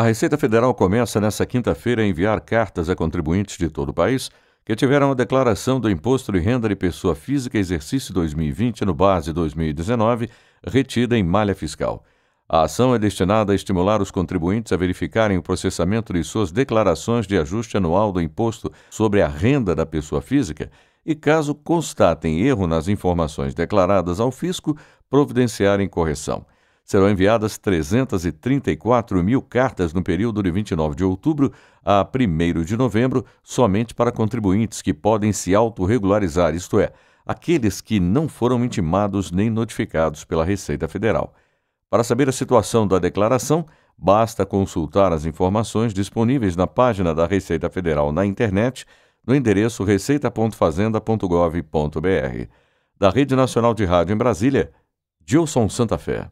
A Receita Federal começa nesta quinta-feira a enviar cartas a contribuintes de todo o país que tiveram a declaração do Imposto de Renda de Pessoa Física exercício 2020 no base 2019 retida em malha fiscal. A ação é destinada a estimular os contribuintes a verificarem o processamento de suas declarações de ajuste anual do imposto sobre a renda da pessoa física e, caso constatem erro nas informações declaradas ao fisco, providenciarem correção serão enviadas 334 mil cartas no período de 29 de outubro a 1 de novembro, somente para contribuintes que podem se autorregularizar, isto é, aqueles que não foram intimados nem notificados pela Receita Federal. Para saber a situação da declaração, basta consultar as informações disponíveis na página da Receita Federal na internet, no endereço receita.fazenda.gov.br. Da Rede Nacional de Rádio em Brasília, Gilson Santa Fé.